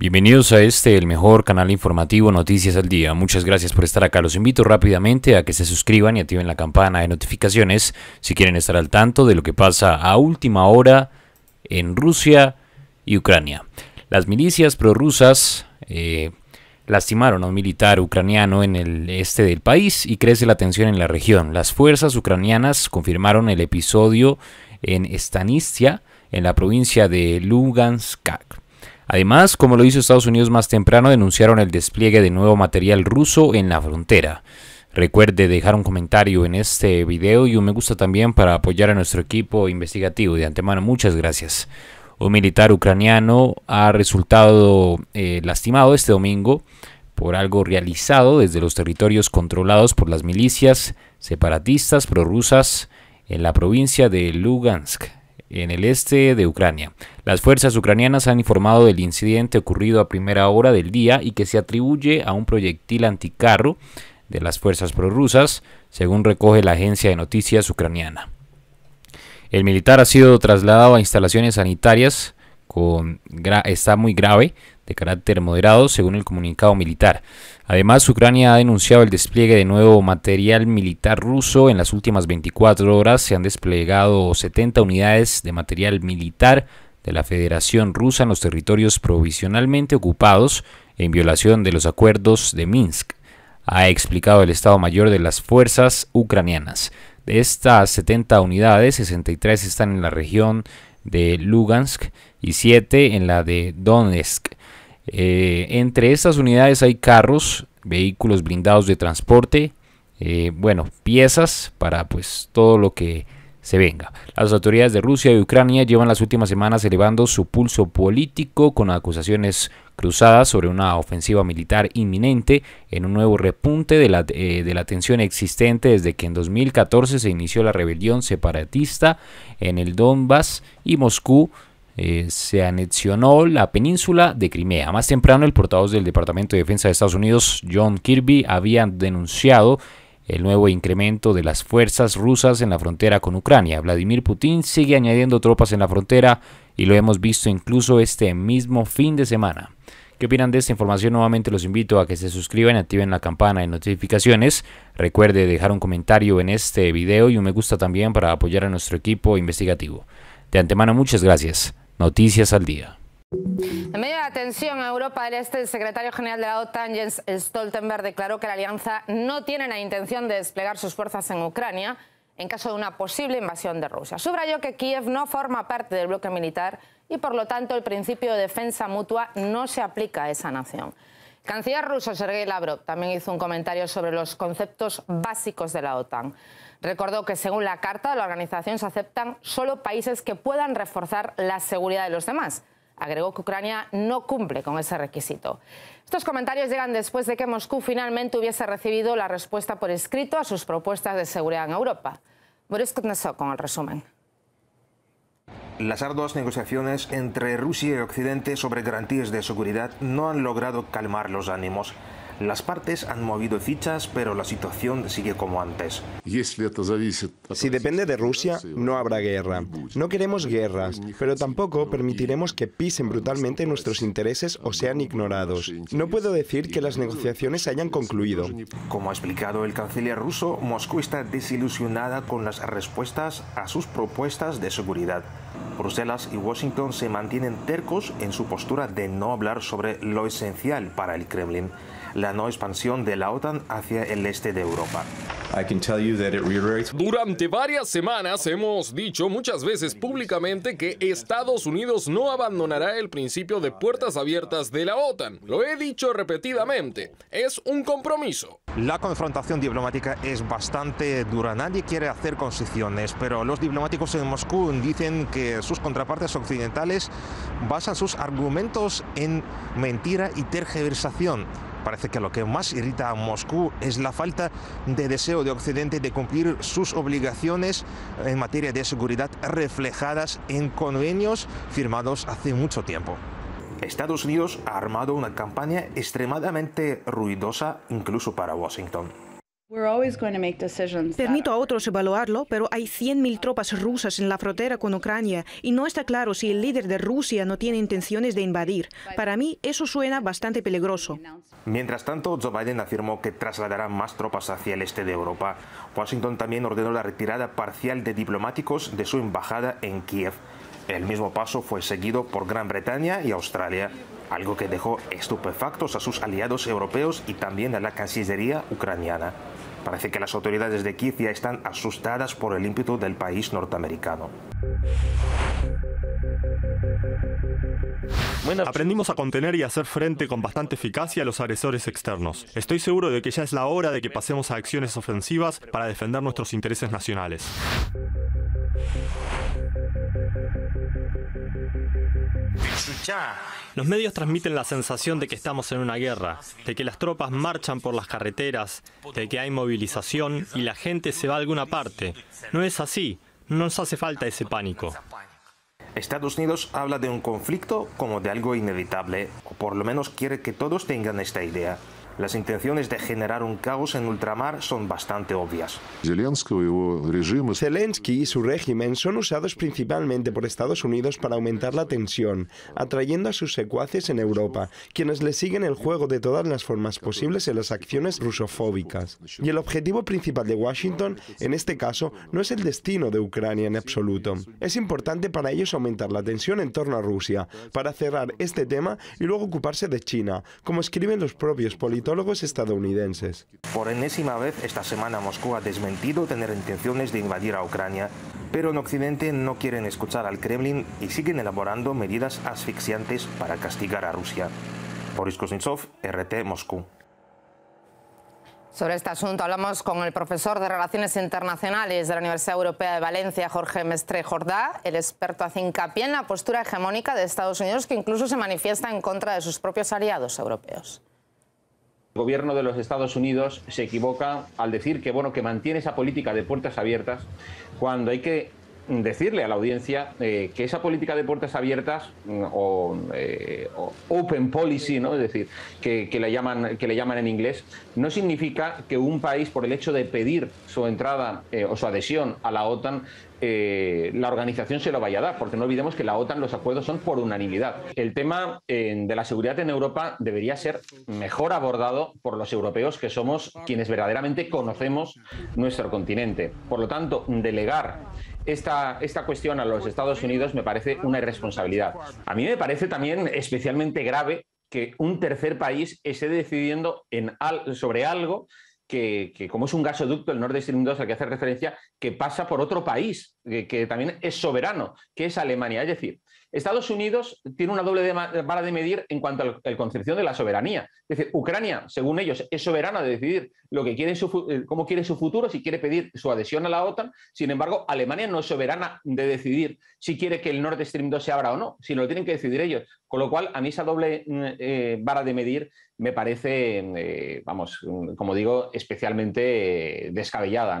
Bienvenidos a este, el mejor canal informativo Noticias al Día. Muchas gracias por estar acá. Los invito rápidamente a que se suscriban y activen la campana de notificaciones si quieren estar al tanto de lo que pasa a última hora en Rusia y Ucrania. Las milicias prorrusas eh, lastimaron a un militar ucraniano en el este del país y crece la tensión en la región. Las fuerzas ucranianas confirmaron el episodio en Stanistia, en la provincia de Lugansk Además, como lo hizo Estados Unidos más temprano, denunciaron el despliegue de nuevo material ruso en la frontera. Recuerde dejar un comentario en este video y un me gusta también para apoyar a nuestro equipo investigativo. De antemano, muchas gracias. Un militar ucraniano ha resultado eh, lastimado este domingo por algo realizado desde los territorios controlados por las milicias separatistas prorrusas en la provincia de Lugansk en el este de Ucrania. Las fuerzas ucranianas han informado del incidente ocurrido a primera hora del día y que se atribuye a un proyectil anticarro de las fuerzas prorrusas, según recoge la agencia de noticias ucraniana. El militar ha sido trasladado a instalaciones sanitarias está muy grave de carácter moderado, según el comunicado militar. Además, Ucrania ha denunciado el despliegue de nuevo material militar ruso. En las últimas 24 horas se han desplegado 70 unidades de material militar de la Federación Rusa en los territorios provisionalmente ocupados en violación de los acuerdos de Minsk, ha explicado el Estado Mayor de las Fuerzas Ucranianas. De estas 70 unidades, 63 están en la región de Lugansk y 7 en la de Donetsk. Eh, entre estas unidades hay carros, vehículos blindados de transporte, eh, bueno, piezas para pues todo lo que se venga. Las autoridades de Rusia y Ucrania llevan las últimas semanas elevando su pulso político con acusaciones cruzadas sobre una ofensiva militar inminente en un nuevo repunte de la, eh, de la tensión existente desde que en 2014 se inició la rebelión separatista en el Donbass y Moscú eh, se anexionó la península de Crimea. Más temprano, el portavoz del Departamento de Defensa de Estados Unidos, John Kirby, había denunciado el nuevo incremento de las fuerzas rusas en la frontera con Ucrania. Vladimir Putin sigue añadiendo tropas en la frontera y lo hemos visto incluso este mismo fin de semana. ¿Qué opinan de esta información? Nuevamente los invito a que se suscriban activen la campana de notificaciones. Recuerde dejar un comentario en este video y un me gusta también para apoyar a nuestro equipo investigativo. De antemano muchas gracias. Noticias al día. En medio de la tensión en Europa del Este, el secretario general de la OTAN, Jens Stoltenberg, declaró que la alianza no tiene la intención de desplegar sus fuerzas en Ucrania en caso de una posible invasión de Rusia. Subrayó que Kiev no forma parte del bloque militar y, por lo tanto, el principio de defensa mutua no se aplica a esa nación. Canciller ruso Sergei Lavrov también hizo un comentario sobre los conceptos básicos de la OTAN. Recordó que según la carta de la organización se aceptan solo países que puedan reforzar la seguridad de los demás. Agregó que Ucrania no cumple con ese requisito. Estos comentarios llegan después de que Moscú finalmente hubiese recibido la respuesta por escrito a sus propuestas de seguridad en Europa. Boris Kuznetsov con el resumen. Las arduas negociaciones entre Rusia y Occidente sobre garantías de seguridad no han logrado calmar los ánimos. Las partes han movido fichas, pero la situación sigue como antes. Si depende de Rusia, no habrá guerra. No queremos guerras, pero tampoco permitiremos que pisen brutalmente nuestros intereses o sean ignorados. No puedo decir que las negociaciones hayan concluido. Como ha explicado el canciller ruso, Moscú está desilusionada con las respuestas a sus propuestas de seguridad. Bruselas y Washington se mantienen tercos en su postura de no hablar sobre lo esencial para el Kremlin la no expansión de la OTAN hacia el este de Europa. Durante varias semanas hemos dicho muchas veces públicamente que Estados Unidos no abandonará el principio de puertas abiertas de la OTAN. Lo he dicho repetidamente. Es un compromiso. La confrontación diplomática es bastante dura. Nadie quiere hacer concesiones, pero los diplomáticos en Moscú dicen que sus contrapartes occidentales basan sus argumentos en mentira y tergiversación. Parece que lo que más irrita a Moscú es la falta de deseo de Occidente de cumplir sus obligaciones en materia de seguridad reflejadas en convenios firmados hace mucho tiempo. Estados Unidos ha armado una campaña extremadamente ruidosa incluso para Washington. Permito a otros evaluarlo, pero hay 100.000 tropas rusas en la frontera con Ucrania y no está claro si el líder de Rusia no tiene intenciones de invadir. Para mí eso suena bastante peligroso. Mientras tanto, Joe Biden afirmó que trasladará más tropas hacia el este de Europa. Washington también ordenó la retirada parcial de diplomáticos de su embajada en Kiev. El mismo paso fue seguido por Gran Bretaña y Australia, algo que dejó estupefactos a sus aliados europeos y también a la Cancillería ucraniana. Parece que las autoridades de ya están asustadas por el ímpetu del país norteamericano. Aprendimos a contener y hacer frente con bastante eficacia a los agresores externos. Estoy seguro de que ya es la hora de que pasemos a acciones ofensivas para defender nuestros intereses nacionales. Los medios transmiten la sensación de que estamos en una guerra, de que las tropas marchan por las carreteras, de que hay movilización y la gente se va a alguna parte. No es así, no nos hace falta ese pánico. Estados Unidos habla de un conflicto como de algo inevitable, o por lo menos quiere que todos tengan esta idea. Las intenciones de generar un caos en ultramar son bastante obvias. Zelensky y su régimen son usados principalmente por Estados Unidos para aumentar la tensión, atrayendo a sus secuaces en Europa, quienes le siguen el juego de todas las formas posibles en las acciones rusofóbicas. Y el objetivo principal de Washington, en este caso, no es el destino de Ucrania en absoluto. Es importante para ellos aumentar la tensión en torno a Rusia, para cerrar este tema y luego ocuparse de China, como escriben los propios políticos estadounidenses. Por enésima vez esta semana Moscú ha desmentido tener intenciones de invadir a Ucrania, pero en Occidente no quieren escuchar al Kremlin y siguen elaborando medidas asfixiantes para castigar a Rusia. Boris Kuznetsov, RT Moscú. Sobre este asunto hablamos con el profesor de Relaciones Internacionales de la Universidad Europea de Valencia, Jorge Mestre Jordá. El experto hace hincapié en la postura hegemónica de Estados Unidos, que incluso se manifiesta en contra de sus propios aliados europeos gobierno de los Estados Unidos se equivoca al decir que, bueno, que mantiene esa política de puertas abiertas cuando hay que decirle a la audiencia eh, que esa política de puertas abiertas mm, eh, o, open policy, ¿no? es decir, que, le llaman, que le llaman en inglés, no significa que un país, por el hecho de pedir su entrada eh, o su adhesión a la OTAN, la organización se lo vaya a dar, porque no olvidemos que la OTAN los acuerdos son por unanimidad. El tema de la seguridad en Europa debería ser mejor abordado por los europeos, que somos quienes verdaderamente conocemos nuestro continente. Por lo tanto, delegar esta, cuestión a los Estados Unidos me parece una irresponsabilidad. A mí me parece también especialmente grave que un tercer país esté decidiendo sobre algo que, como es un gasoducto, el Nord Stream 2 al que hace referencia, que pasa por otro país, que, que también es soberano, que es Alemania. Es decir, Estados Unidos tiene una doble vara de medir en cuanto a la concepción de la soberanía. Es decir, Ucrania, según ellos, es soberana de decidir lo que quiere su, eh, cómo quiere su futuro, si quiere pedir su adhesión a la OTAN. Sin embargo, Alemania no es soberana de decidir si quiere que el Nord Stream 2 se abra o no, sino lo tienen que decidir ellos. Con lo cual, a mí esa doble mm, eh, vara de medir me parece, eh, vamos, mm, como digo, especialmente descabellada.